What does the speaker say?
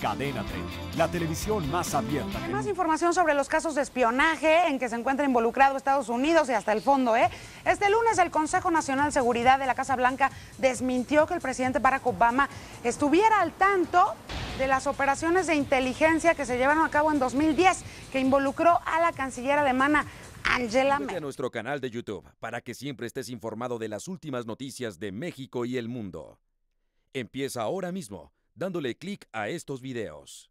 Cadena 30, la televisión más abierta. más información sobre los casos de espionaje en que se encuentra involucrado Estados Unidos y hasta el fondo. ¿eh? Este lunes el Consejo Nacional de Seguridad de la Casa Blanca desmintió que el presidente Barack Obama estuviera al tanto de las operaciones de inteligencia que se llevaron a cabo en 2010, que involucró a la canciller alemana Angela Merkel. a nuestro canal de YouTube para que siempre estés informado de las últimas noticias de México y el mundo. Empieza ahora mismo dándole clic a estos videos.